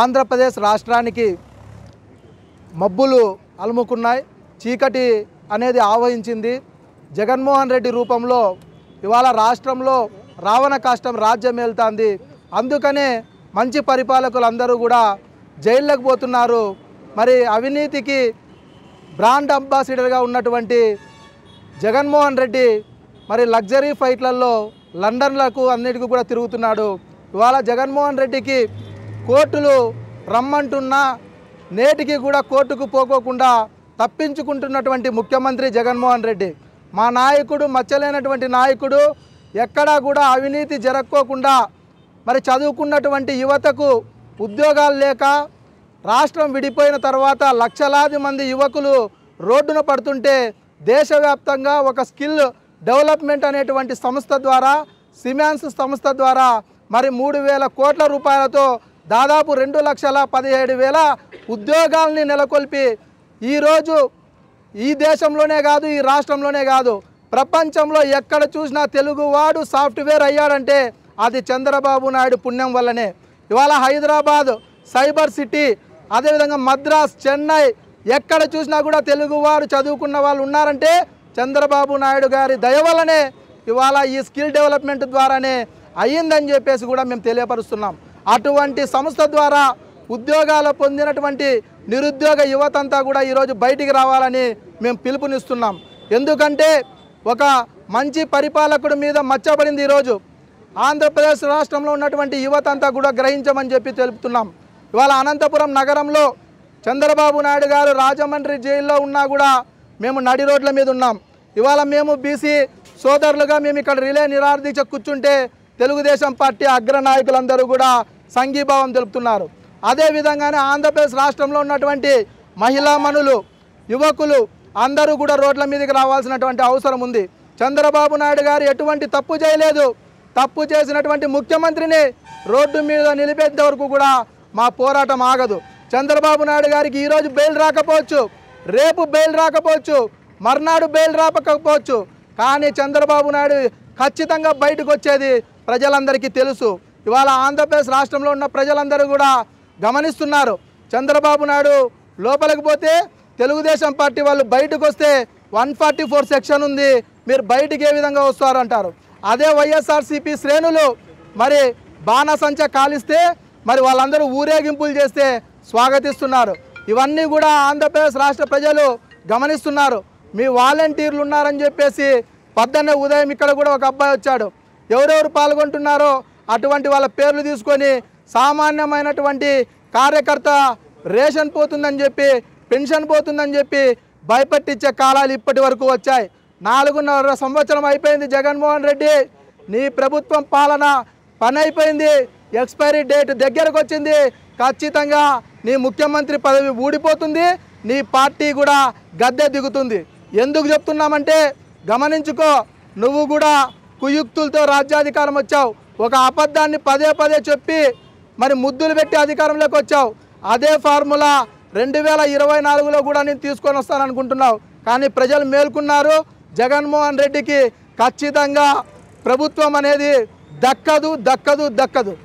ఆంధ్రప్రదేశ్ రాష్ట్రానికి మబ్బులు అలుముకున్నాయి చీకటి అనేది ఆవహించింది జగన్మోహన్ రెడ్డి రూపంలో ఇవాళ రాష్ట్రంలో రావణ కాష్టం రాజ్యం అందుకనే మంచి పరిపాలకులు అందరూ కూడా జైళ్ళకు పోతున్నారు మరి అవినీతికి బ్రాండ్ అంబాసిడర్గా ఉన్నటువంటి జగన్మోహన్ రెడ్డి మరి లగ్జరీ ఫ్లైట్లలో లండన్లకు అన్నిటికీ కూడా తిరుగుతున్నాడు ఇవాళ జగన్మోహన్ రెడ్డికి కోర్టులు రమ్మంటున్నా నేటికి కూడా కోర్టుకు పోకోకుండా తప్పించుకుంటున్నటువంటి ముఖ్యమంత్రి జగన్మోహన్ రెడ్డి మా నాయకుడు మచ్చలేనటువంటి నాయకుడు ఎక్కడా కూడా అవినీతి జరక్కోకుండా మరి చదువుకున్నటువంటి యువతకు ఉద్యోగాలు లేక రాష్ట్రం విడిపోయిన తర్వాత లక్షలాది మంది యువకులు రోడ్డున పడుతుంటే దేశవ్యాప్తంగా ఒక స్కిల్ డెవలప్మెంట్ అనేటువంటి సంస్థ ద్వారా సిమాన్స్ సంస్థ ద్వారా మరి మూడు వేల కోట్ల రూపాయలతో దాదాపు రెండు లక్షల పదిహేడు వేల ఉద్యోగాలని నెలకొల్పి ఈరోజు ఈ దేశంలోనే కాదు ఈ రాష్ట్రంలోనే కాదు ప్రపంచంలో ఎక్కడ చూసినా తెలుగువాడు సాఫ్ట్వేర్ అయ్యాడంటే అది చంద్రబాబు నాయుడు పుణ్యం వల్లనే ఇవాళ హైదరాబాద్ సైబర్ సిటీ అదేవిధంగా మద్రాస్ చెన్నై ఎక్కడ చూసినా కూడా తెలుగువారు చదువుకున్న వాళ్ళు ఉన్నారంటే చంద్రబాబు నాయుడు గారి దయ వల్లనే ఇవాళ ఈ స్కిల్ డెవలప్మెంట్ ద్వారానే అయ్యిందని చెప్పేసి కూడా మేము తెలియపరుస్తున్నాం అటువంటి సంస్థ ద్వారా ఉద్యోగాలు పొందినటువంటి నిరుద్యోగ యువతంతా కూడా ఈరోజు బయటికి రావాలని మేము పిలుపునిస్తున్నాం ఎందుకంటే ఒక మంచి పరిపాలకుడి మీద మచ్చబడింది ఈరోజు ఆంధ్రప్రదేశ్ రాష్ట్రంలో ఉన్నటువంటి యువతంతా కూడా గ్రహించమని చెప్పి తెలుపుతున్నాం ఇవాళ అనంతపురం నగరంలో చంద్రబాబు నాయుడు గారు రాజమండ్రి జైల్లో ఉన్నా కూడా మేము నడి రోడ్ల మీద ఉన్నాం ఇవాళ మేము బీసీ సోదరులుగా మేము ఇక్కడ రిలే నిరార్థిక కూర్చుంటే తెలుగుదేశం పార్టీ అగ్రనాయకులందరూ కూడా సంఘీభావం తెలుపుతున్నారు అదేవిధంగానే ఆంధ్రప్రదేశ్ రాష్ట్రంలో ఉన్నటువంటి మహిళా మనులు యువకులు అందరూ కూడా రోడ్ల మీదకి రావాల్సినటువంటి అవసరం ఉంది చంద్రబాబు నాయుడు గారు ఎటువంటి తప్పు చేయలేదు తప్పు చేసినటువంటి ముఖ్యమంత్రిని రోడ్డు మీద నిలిపేంత వరకు కూడా మా పోరాటం ఆగదు చంద్రబాబు నాయుడు గారికి ఈరోజు బెయిల్ రాకపోవచ్చు రేపు బెయిల్ రాకపోవచ్చు మర్నాడు బెయిల్ రాకపోవచ్చు కానీ చంద్రబాబు నాయుడు ఖచ్చితంగా బయటకు వచ్చేది ప్రజలందరికీ తెలుసు ఇవాళ ఆంధ్రప్రదేశ్ రాష్ట్రంలో ఉన్న ప్రజలందరూ కూడా గమనిస్తున్నారు చంద్రబాబు నాయుడు లోపలికి పోతే తెలుగుదేశం పార్టీ వాళ్ళు బయటకు వస్తే వన్ ఫార్టీ ఫోర్ సెక్షన్ ఉంది మీరు బయటికి ఏ విధంగా వస్తారు అంటారు అదే వైఎస్ఆర్సీపీ శ్రేణులు మరి బాణసంచ కాలిస్తే మరి వాళ్ళందరూ ఊరేగింపులు చేస్తే స్వాగతిస్తున్నారు ఇవన్నీ కూడా ఆంధ్రప్రదేశ్ రాష్ట్ర ప్రజలు గమనిస్తున్నారు మీ వాలంటీర్లు ఉన్నారని చెప్పేసి పద్దన్నే ఉదయం ఇక్కడ కూడా ఒక అబ్బాయి వచ్చాడు ఎవరెవరు పాల్గొంటున్నారో అటువంటి వాళ్ళ పేర్లు తీసుకొని సామాన్యమైనటువంటి కార్యకర్త రేషన్ పోతుందని చెప్పి పెన్షన్ పోతుందని చెప్పి భయపట్టించే కాలాలు ఇప్పటి వరకు వచ్చాయి నాలుగున్నర సంవత్సరం అయిపోయింది జగన్మోహన్ రెడ్డి నీ ప్రభుత్వం పాలన పని అయిపోయింది ఎక్స్పైరీ డేట్ దగ్గరకు వచ్చింది ఖచ్చితంగా నీ ముఖ్యమంత్రి పదవి ఊడిపోతుంది నీ పార్టీ కూడా గద్దె దిగుతుంది ఎందుకు చెప్తున్నామంటే గమనించుకో నువ్వు కూడా కుయుక్తులతో రాజ్యాధికారం వచ్చావు ఒక అబద్ధాన్ని పదే పదే చెప్పి మరి ముద్దులు పెట్టి అధికారంలోకి వచ్చావు అదే ఫార్ములా రెండు వేల ఇరవై నాలుగులో కూడా నేను తీసుకొని వస్తాను అనుకుంటున్నావు కానీ ప్రజలు మేల్కొన్నారు జగన్మోహన్ రెడ్డికి ఖచ్చితంగా ప్రభుత్వం అనేది దక్కదు దక్కదు దక్కదు